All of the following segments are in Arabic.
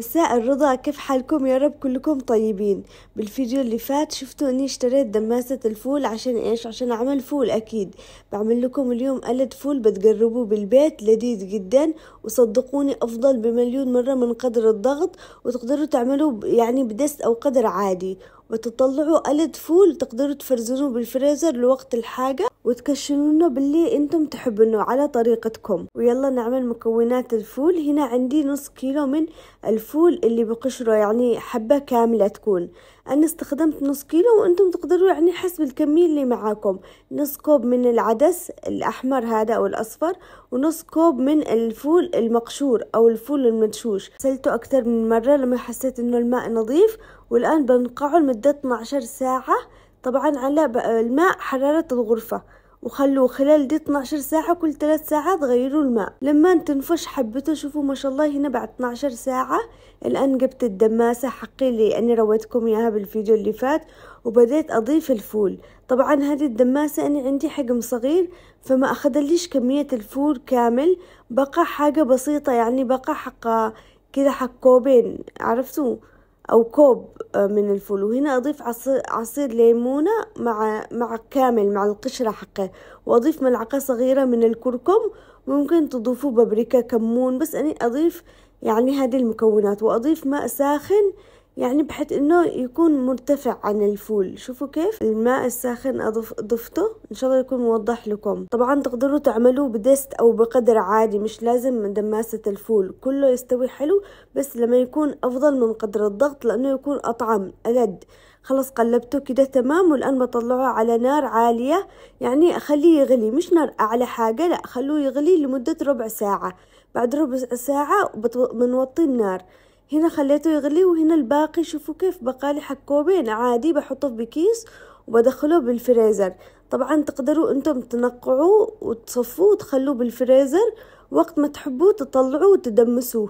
مساء الرضا كيف حالكم يا رب كلكم طيبين بالفيديو اللي فات شفتوا اني اشتريت دماسة الفول عشان ايش عشان اعمل فول اكيد بعمل لكم اليوم قلد فول بتقربوه بالبيت لذيذ جدا وصدقوني افضل بمليون مرة من قدر الضغط وتقدروا تعملوه يعني بدست او قدر عادي وتطلعوا قلد فول تقدروا تفرزنوه بالفريزر لوقت الحاجة وتكشنونه باللي انتم تحبونه على طريقتكم ويلا نعمل مكونات الفول هنا عندي نص كيلو من الفول اللي بقشره يعني حبة كاملة تكون انا استخدمت نص كيلو وانتم تقدروا يعني حسب الكمية اللي معاكم نص كوب من العدس الاحمر هذا او الاصفر ونص كوب من الفول المقشور او الفول المدشوش غسلته اكثر من مرة لما حسيت انه الماء نظيف والان بنقعه لمدة 12 ساعة طبعا على الماء حرارة الغرفة وخلوه خلال دي 12 ساعة كل 3 ساعات غيروا الماء لما تنفش حبته شوفوا ما شاء الله هنا بعد 12 ساعة الآن جبت الدماسة حقي لي أني رويتكم إياها بالفيديو اللي فات وبديت أضيف الفول طبعا هذه الدماسة أنا عندي حجم صغير فما أخذليش كمية الفول كامل بقى حاجة بسيطة يعني بقى حق كده حق كوبين عرفتوا أو كوب آه، من الفول وهنا أضيف عصير, عصير ليمونة مع, مع كامل مع القشرة حقه وأضيف ملعقة صغيرة من الكركم ممكن تضيفوا بابريكا كمون بس أنا أضيف يعني هذه المكونات وأضيف ماء ساخن يعني بحيث انه يكون مرتفع عن الفول شوفوا كيف الماء الساخن أضف ضفته ان شاء الله يكون موضح لكم طبعا تقدروا تعملوه بدست او بقدر عادي مش لازم دماسة الفول كله يستوي حلو بس لما يكون افضل من قدر الضغط لانه يكون اطعم ألد خلاص قلبته كده تمام والآن بطلعه على نار عالية يعني أخليه يغلي مش نار أعلى حاجة لا خلوه يغلي لمدة ربع ساعة بعد ربع ساعة بنوطي النار هنا خليته يغلي وهنا الباقي شوفوا كيف بقالي حكوبين عادي بحطه في بكيس وبدخله بالفريزر طبعا تقدروا انتم تنقعوه وتصفوه وتخلوه بالفريزر وقت ما تحبوه تطلعوه وتدمسوه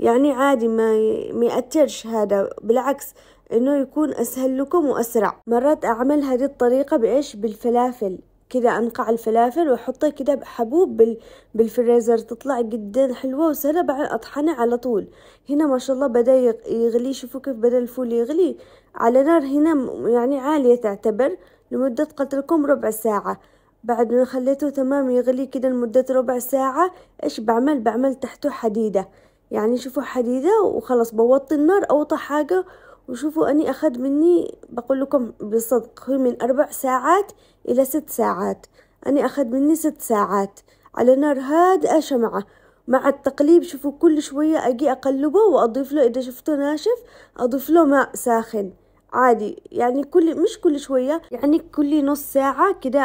يعني عادي ما يأثرش هذا بالعكس انه يكون اسهل لكم واسرع مرات اعمل هذه الطريقة بايش بالفلافل كذا أنقع الفلافل واحطه كذا حبوب بال... بالفريزر تطلع جدا حلوة وسهلة بعد أطحنها على طول هنا ما شاء الله بدأ يغلي شوفوا كيف بدأ الفول يغلي على نار هنا يعني عالية تعتبر لمدة قلت لكم ربع ساعة بعد ما خليته تمام يغلي كده لمدة ربع ساعة إيش بعمل بعمل تحته حديدة يعني شوفوا حديدة وخلص بوطي النار أوطى حاجة وشوفوا أني أخذ مني بقول لكم بصدق هو من أربع ساعات إلى ست ساعات أني أخذ مني ست ساعات على نار هادئة شمعة مع التقليب شوفوا كل شوية أجي أقلبه وأضيف له إذا شفته ناشف أضيف له ماء ساخن عادي يعني كل مش كل شوية يعني كل نص ساعة كده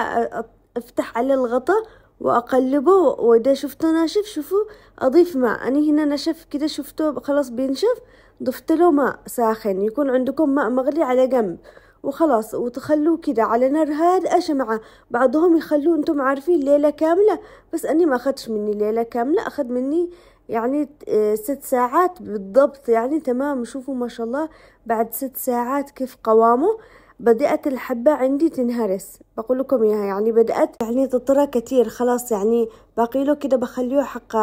أفتح على الغطاء وأقلبه وإذا شفته ناشف شوفوا أضيف ماء أنا هنا نشف كده شفته خلاص بينشف ضفت له ماء ساخن يكون عندكم ماء مغلي على جنب وخلاص وتخلوه كده على نار هادئة شمعة بعضهم يخلوه انتم عارفين ليلة كاملة بس أني ما أخدش مني ليلة كاملة أخد مني يعني آه، ست ساعات بالضبط يعني تمام شوفوا ما شاء الله بعد ست ساعات كيف قوامه بدأت الحبة عندي تنهرس بقول لكم إياها يعني بدأت يعني تطرى كتير خلاص يعني باقي له كده بخليه حق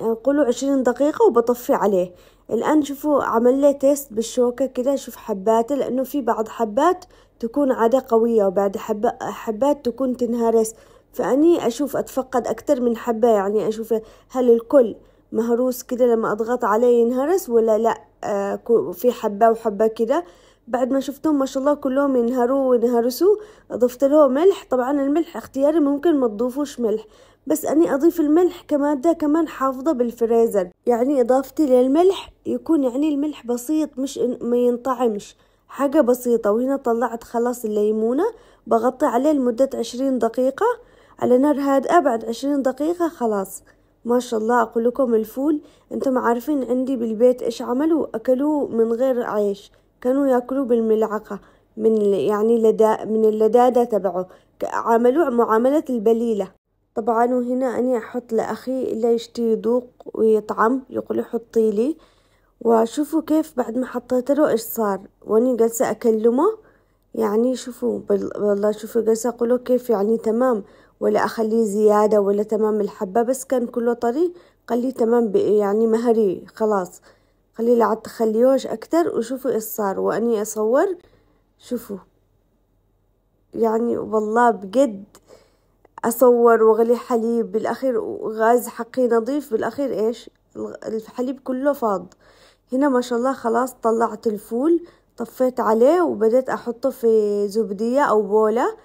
نقوله آه، عشرين دقيقة وبطفي عليه الآن شوفوا عمل لي تيست بالشوكة كده شوف حباته لأنه في بعض حبات تكون عادة قوية وبعد حب... حبات تكون تنهرس فأني أشوف أتفقد أكتر من حبة يعني أشوف هل الكل مهروس كده لما أضغط عليه ينهرس ولا لأ آه في حبة وحبة كده بعد ما شفتهم ما شاء الله كلهم ينهروا وينهرسوا ضفت له ملح طبعا الملح اختياري ممكن ما تضيفوش ملح بس أني أضيف الملح كمادة كمان حافظة بالفريزر يعني إضافتي للملح يكون يعني الملح بسيط مش ما ينطعمش حاجة بسيطة وهنا طلعت خلاص الليمونة بغطي عليه لمدة عشرين دقيقة على نار هادئة بعد عشرين دقيقة خلاص ما شاء الله أقول لكم الفول أنتم عارفين عندي بالبيت إيش عملوا أكلوه من غير عيش كانوا ياكلوا بالملعقة من يعني لدا من اللدادة تبعه عاملوه معاملة البليلة طبعا وهنا اني أحط لأخي اللي يشتي يذوق ويطعم يقول حطي لي وشوفوا كيف بعد ما حطيت له إيش صار وأني جالسة أكلمه يعني شوفوا والله شوفوا جالسة اقول له كيف يعني تمام ولا أخليه زيادة ولا تمام الحبة بس كان كله طري قال لي تمام يعني مهري خلاص خلي لعد تخليوش اكتر وشوفوا ايش صار واني اصور شوفوا يعني والله بجد اصور واغلي حليب بالاخير وغاز حقي نظيف بالاخير ايش الحليب كله فاض هنا ما شاء الله خلاص طلعت الفول طفيت عليه وبدأت أحطه في زبدية أو بولة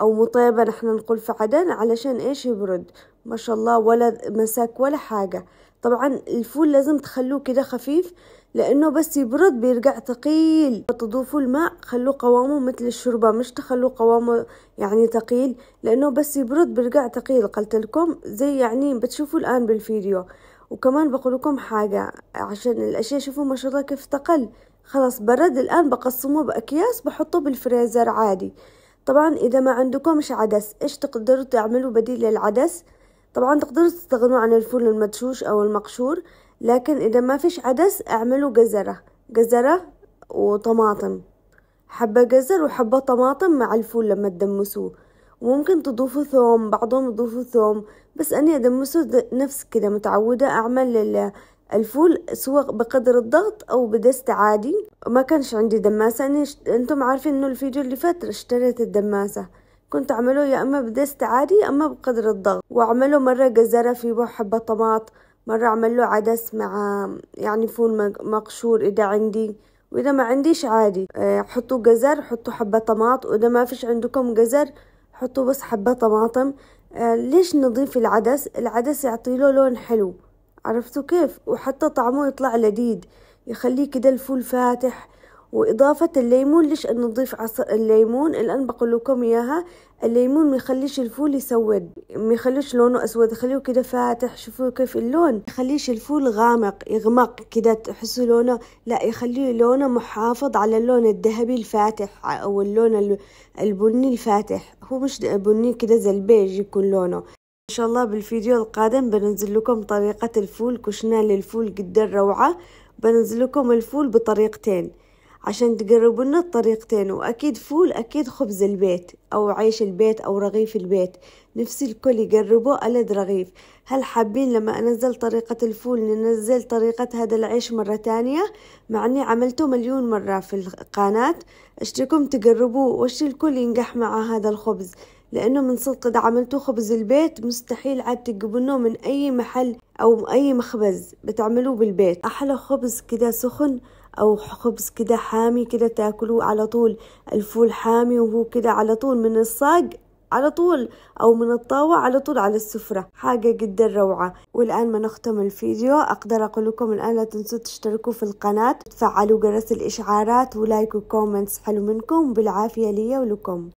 أو مطيبة نحن نقول في عدن علشان إيش يبرد ما شاء الله ولا مسك ولا حاجة طبعا الفول لازم تخلوه كده خفيف لانه بس يبرد بيرجع ثقيل فتضيفوا الماء خلوه قوامه مثل الشوربه مش تخلوه قوامه يعني ثقيل لانه بس يبرد بيرجع ثقيل قلت لكم زي يعني بتشوفوا الان بالفيديو وكمان بقول لكم حاجه عشان الاشياء شوفوا ما شاء الله كيف تقل خلاص برد الان بقسمه باكياس بحطه بالفريزر عادي طبعا اذا ما عندكمش عدس ايش تقدروا تعملوا بديل للعدس طبعا تقدروا تستغنوا عن الفول المدشوش او المقشور لكن اذا ما فيش عدس اعملوا جزرة جزرة وطماطم حبة جزر وحبة طماطم مع الفول لما تدمسوه وممكن تضيفوا ثوم بعضهم يضيفوا ثوم بس اني أدمسه نفس كده متعودة أعمل الفول سواء بقدر الضغط أو بدست عادي ما كانش عندي دماسة انتم عارفين إنه الفيديو اللي فات اشتريت الدماسة كنت أعمله يا إما بدست عادي يا إما بقدر الضغط وأعمله مرة جزرة في حبة طماط مرة أعمل له عدس مع يعني فول مقشور إذا عندي وإذا ما عنديش عادي آه، حطوا جزر حطوا حبة طماط وإذا ما فيش عندكم جزر حطوا بس حبة طماطم آه، ليش نضيف العدس العدس يعطي له لون حلو عرفتوا كيف وحتى طعمه يطلع لذيذ يخليه كده الفول فاتح وإضافة الليمون ليش نضيف عصير الليمون الآن بقول لكم إياها الليمون ما يخليش الفول يسود ما يخليش لونه أسود يخليه كده فاتح شوفوا كيف اللون يخليش الفول غامق يغمق كده تحسوا لونه لا يخليه لونه محافظ على اللون الذهبي الفاتح أو اللون البني الفاتح هو مش بني كده زي البيج يكون لونه ان شاء الله بالفيديو القادم بنزل لكم طريقة الفول كشنال الفول جدا روعة بنزل لكم الفول بطريقتين عشان تقربوا لنا الطريقتين وأكيد فول أكيد خبز البيت أو عيش البيت أو رغيف البيت نفسي الكل يقربوا ألد رغيف هل حابين لما أنزل طريقة الفول ننزل طريقة هذا العيش مرة تانية مع أني عملته مليون مرة في القناة اشتكم تقربوه وش الكل ينجح مع هذا الخبز لأنه من صدق إذا عملتوا خبز البيت مستحيل عاد تجيبونه من أي محل أو أي مخبز بتعملوه بالبيت أحلى خبز كده سخن أو خبز كده حامي كده تاكلوه على طول الفول حامي وهو كده على طول من الصاج على طول أو من الطاوة على طول على السفرة حاجة جدا روعة والآن ما نختم الفيديو أقدر أقول لكم الآن لا تنسوا تشتركوا في القناة تفعلوا جرس الإشعارات ولايك وكومنتس حلو منكم بالعافية لي ولكم